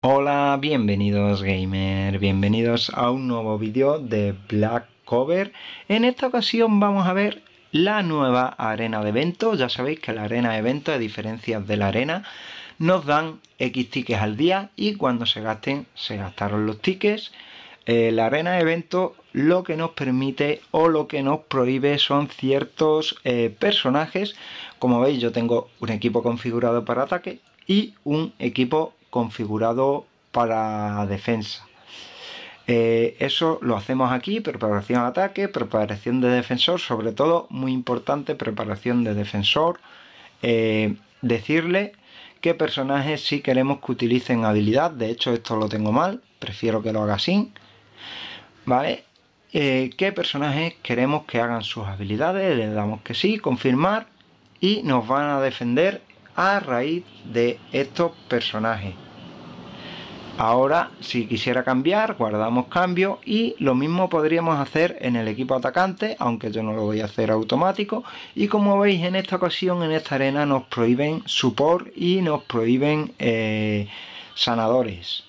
Hola, bienvenidos gamer, bienvenidos a un nuevo vídeo de Black Cover. En esta ocasión vamos a ver la nueva arena de eventos. Ya sabéis que la arena de eventos, a diferencia de la arena, nos dan X tickets al día y cuando se gasten, se gastaron los tickets. Eh, la arena de evento lo que nos permite o lo que nos prohíbe son ciertos eh, personajes. Como veis yo tengo un equipo configurado para ataque y un equipo configurado para defensa. Eh, eso lo hacemos aquí, preparación ataque, preparación de defensor, sobre todo muy importante preparación de defensor. decirle qué personajes si queremos que utilicen habilidad, de hecho esto lo tengo mal, prefiero que lo haga sin ¿Vale? Eh, ¿Qué personajes queremos que hagan sus habilidades? Le damos que sí, confirmar y nos van a defender a raíz de estos personajes. Ahora, si quisiera cambiar, guardamos cambio y lo mismo podríamos hacer en el equipo atacante, aunque yo no lo voy a hacer automático. Y como veis, en esta ocasión, en esta arena, nos prohíben support y nos prohíben eh, sanadores.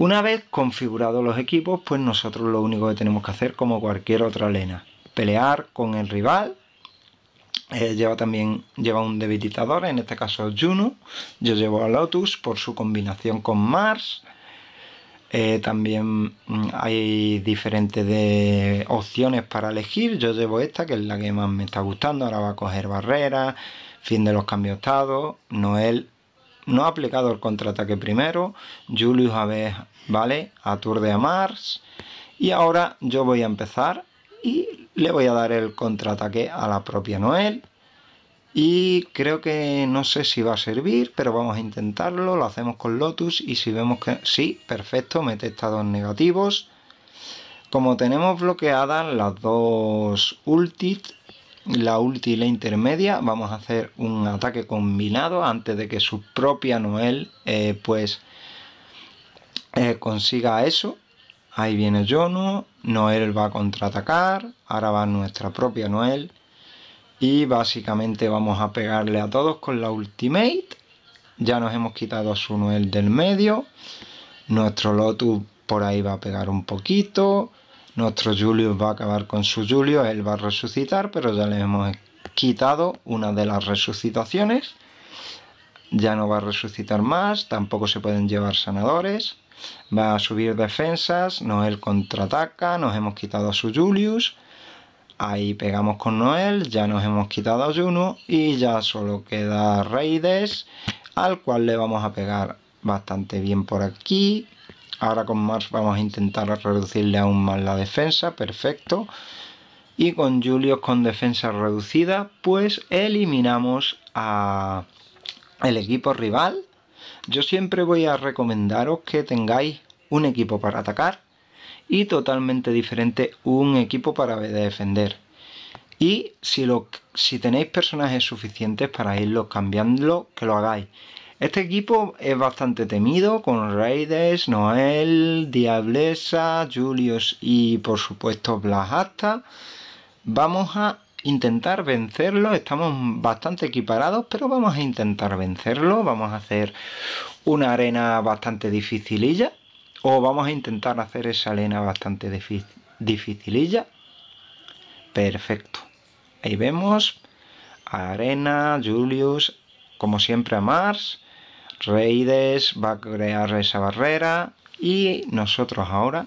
Una vez configurados los equipos, pues nosotros lo único que tenemos que hacer, como cualquier otra lena, pelear con el rival. Eh, lleva también lleva un debilitador, en este caso Juno. Yo llevo a Lotus por su combinación con Mars. Eh, también mm, hay diferentes opciones para elegir. Yo llevo esta, que es la que más me está gustando. Ahora va a coger Barrera, fin de los cambios de estado, Noel no ha aplicado el contraataque primero, Julius a ver, ¿vale? tour de Mars y ahora yo voy a empezar y le voy a dar el contraataque a la propia Noel y creo que no sé si va a servir, pero vamos a intentarlo, lo hacemos con Lotus y si vemos que sí, perfecto, mete estados negativos. Como tenemos bloqueadas las dos ultis, la ulti y la intermedia. Vamos a hacer un ataque combinado antes de que su propia Noel eh, pues eh, consiga eso. Ahí viene Jono, Noel va a contraatacar, ahora va nuestra propia Noel. Y básicamente vamos a pegarle a todos con la ultimate. Ya nos hemos quitado a su Noel del medio. Nuestro Lotus por ahí va a pegar un poquito. Nuestro Julius va a acabar con su Julius, él va a resucitar, pero ya le hemos quitado una de las resucitaciones. Ya no va a resucitar más, tampoco se pueden llevar sanadores. Va a subir defensas, Noel contraataca, nos hemos quitado a su Julius. Ahí pegamos con Noel, ya nos hemos quitado a Juno y ya solo queda Raides, al cual le vamos a pegar bastante bien por aquí. Ahora con Mars vamos a intentar reducirle aún más la defensa, perfecto. Y con Julius con defensa reducida, pues eliminamos al el equipo rival. Yo siempre voy a recomendaros que tengáis un equipo para atacar y totalmente diferente un equipo para defender. Y si, lo, si tenéis personajes suficientes para irlos cambiando, que lo hagáis. Este equipo es bastante temido con Raiders, Noel, Diablesa, Julius y por supuesto Hasta. Vamos a intentar vencerlo. Estamos bastante equiparados, pero vamos a intentar vencerlo. Vamos a hacer una arena bastante dificililla. O vamos a intentar hacer esa arena bastante dificililla. Perfecto. Ahí vemos a Arena, Julius, como siempre a Mars. Reides va a crear esa barrera y nosotros ahora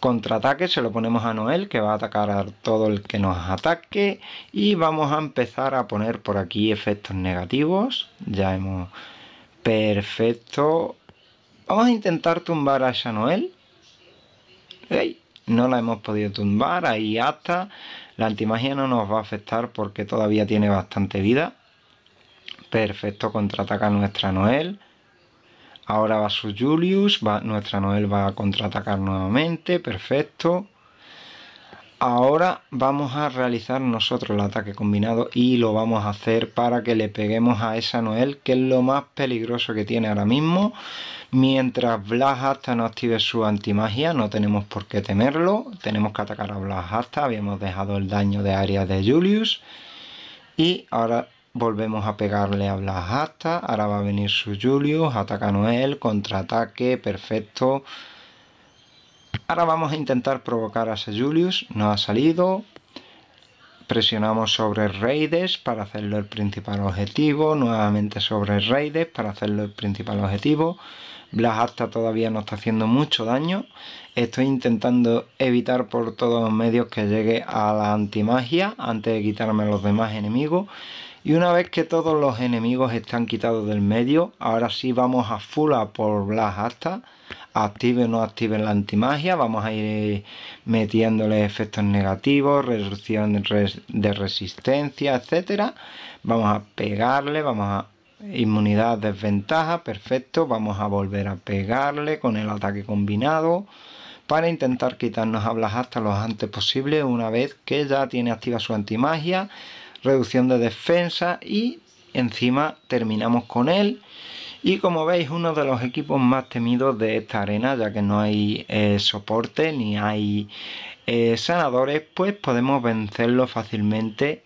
contraataque se lo ponemos a Noel que va a atacar a todo el que nos ataque y vamos a empezar a poner por aquí efectos negativos ya hemos perfecto vamos a intentar tumbar a esa Noel no la hemos podido tumbar ahí hasta la antimagia no nos va a afectar porque todavía tiene bastante vida Perfecto, contraataca nuestra Noel. Ahora va su Julius, va, nuestra Noel va a contraatacar nuevamente, perfecto. Ahora vamos a realizar nosotros el ataque combinado y lo vamos a hacer para que le peguemos a esa Noel, que es lo más peligroso que tiene ahora mismo. Mientras Blas hasta no active su antimagia, no tenemos por qué temerlo. Tenemos que atacar a Blas hasta, habíamos dejado el daño de área de Julius. Y ahora Volvemos a pegarle a Blas Hasta. Ahora va a venir su Julius. Ataca a Noel. Contraataque. Perfecto. Ahora vamos a intentar provocar a ese Julius. No ha salido. Presionamos sobre Raiders para hacerlo el principal objetivo. Nuevamente sobre Raiders para hacerlo el principal objetivo. Blas Hasta todavía no está haciendo mucho daño. Estoy intentando evitar por todos los medios que llegue a la antimagia antes de quitarme a los demás enemigos. Y una vez que todos los enemigos están quitados del medio, ahora sí vamos a full a por Blas hasta active o no active la antimagia, vamos a ir eh, metiéndole efectos negativos, reducción de resistencia, etcétera. Vamos a pegarle, vamos a inmunidad, desventaja, perfecto, vamos a volver a pegarle con el ataque combinado para intentar quitarnos a Blas hasta lo antes posible una vez que ya tiene activa su antimagia reducción de defensa y encima terminamos con él. Y como veis, uno de los equipos más temidos de esta arena, ya que no hay eh, soporte ni hay eh, sanadores, pues podemos vencerlo fácilmente.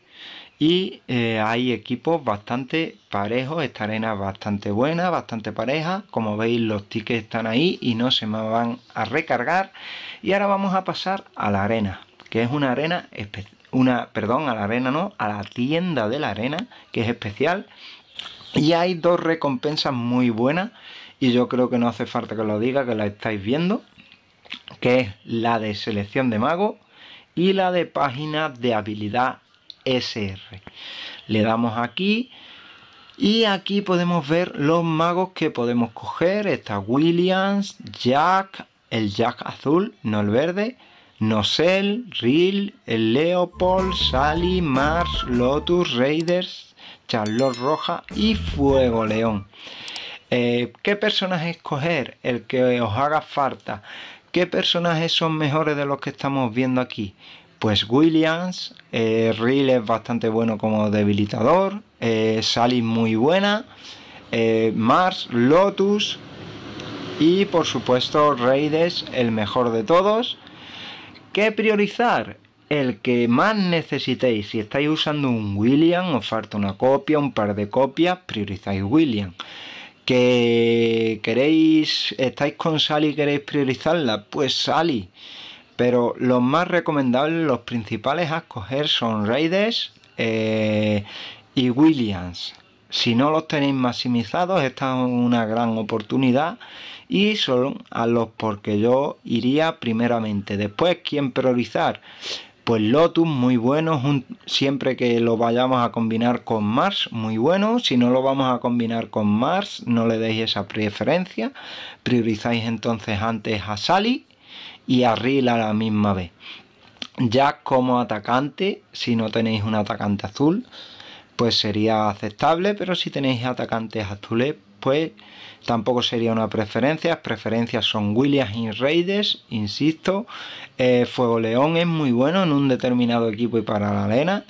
Y eh, hay equipos bastante parejos, esta arena es bastante buena, bastante pareja. Como veis, los tickets están ahí y no se me van a recargar. Y ahora vamos a pasar a la arena, que es una arena especial una, perdón, a la arena, ¿no? A la tienda de la arena, que es especial. Y hay dos recompensas muy buenas, y yo creo que no hace falta que lo diga, que la estáis viendo, que es la de selección de mago y la de página de habilidad SR. Le damos aquí y aquí podemos ver los magos que podemos coger. Está Williams, Jack, el Jack azul, no el verde, Nosel, Real, Leopold, Sally, Mars, Lotus, Raiders, Charlotte Roja y Fuego León. Eh, ¿Qué personaje escoger? El que os haga falta. ¿Qué personajes son mejores de los que estamos viendo aquí? Pues Williams, eh, es bastante bueno como debilitador, eh, Sally muy buena, eh, Mars, Lotus y por supuesto Raiders, el mejor de todos. ¿Qué priorizar? El que más necesitéis. Si estáis usando un William, os falta una copia, un par de copias, priorizáis William. Que queréis, estáis con Sally y queréis priorizarla, pues Sally. Pero los más recomendables, los principales a escoger son Raiders eh, y Williams. Si no los tenéis maximizados, esta es una gran oportunidad y son a los porque yo iría primeramente. Después, ¿quién priorizar? Pues Lotus, muy bueno, siempre que lo vayamos a combinar con Mars, muy bueno. Si no lo vamos a combinar con Mars, no le deis esa preferencia. Priorizáis entonces antes a Sally y a Reel a la misma vez. Ya como atacante, si no tenéis un atacante azul, pues sería aceptable, pero si tenéis atacantes azules, pues tampoco sería una preferencia. Preferencias son Williams y Raiders, insisto. Eh, Fuego León es muy bueno en un determinado equipo y para la arena.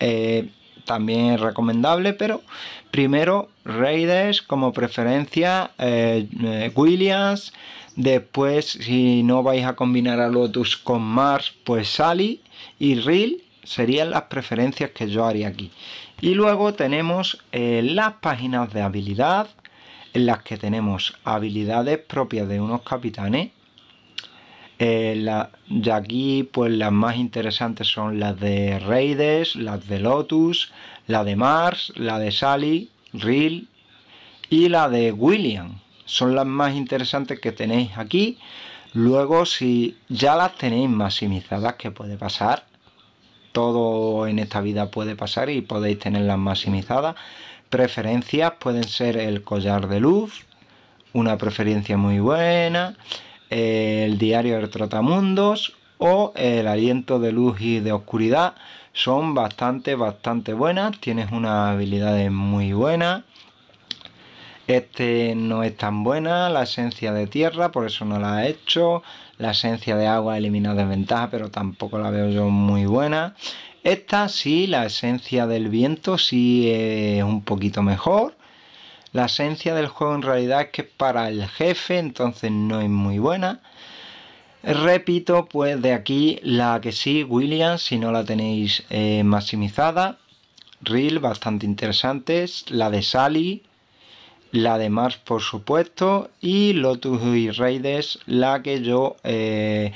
Eh, también es recomendable, pero primero Raiders como preferencia, eh, Williams. Después, si no vais a combinar a Lotus con Mars, pues Sally y Reel serían las preferencias que yo haría aquí. Y luego tenemos eh, las páginas de habilidad, en las que tenemos habilidades propias de unos capitanes. Eh, de aquí, pues las más interesantes son las de Raides, las de Lotus, la de Mars, la de Sally, Rill y la de William. Son las más interesantes que tenéis aquí. Luego, si ya las tenéis maximizadas, que puede pasar, todo en esta vida puede pasar y podéis tenerlas maximizadas. Preferencias pueden ser el collar de luz, una preferencia muy buena, el diario de trotamundos o el aliento de luz y de oscuridad. Son bastante, bastante buenas, tienes unas habilidades muy buenas. Este no es tan buena, la esencia de tierra, por eso no la he hecho. La esencia de agua elimina desventaja, pero tampoco la veo yo muy buena. Esta sí, la esencia del viento sí es un poquito mejor. La esencia del juego en realidad es que es para el jefe, entonces no es muy buena. Repito, pues de aquí la que sí, William, si no la tenéis eh, maximizada. Reel, bastante interesante. La de Sally, la de Mars por supuesto y Lotus y Raiders la que yo eh,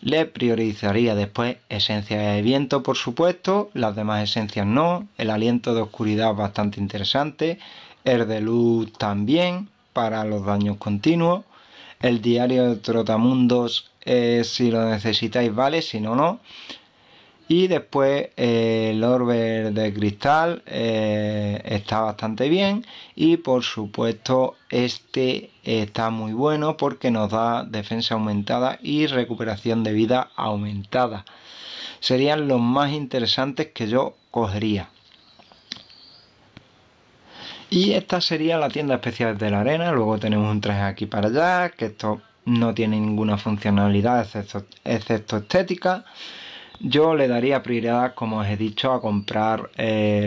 le priorizaría después esencia de viento por supuesto las demás esencias no el aliento de oscuridad bastante interesante el de luz también para los daños continuos el diario de trotamundos eh, si lo necesitáis vale si no no y después eh, el orbe de cristal eh, está bastante bien. Y por supuesto este está muy bueno porque nos da defensa aumentada y recuperación de vida aumentada. Serían los más interesantes que yo cogería. Y esta sería la tienda especial de la arena. Luego tenemos un traje aquí para allá, que esto no tiene ninguna funcionalidad excepto, excepto estética. Yo le daría prioridad, como os he dicho, a comprar eh,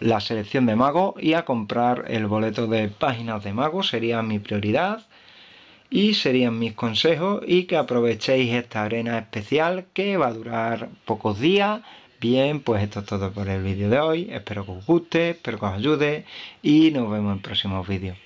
la selección de magos y a comprar el boleto de páginas de mago. Sería mi prioridad y serían mis consejos y que aprovechéis esta arena especial que va a durar pocos días. Bien, pues esto es todo por el vídeo de hoy. Espero que os guste, espero que os ayude y nos vemos en próximos vídeos.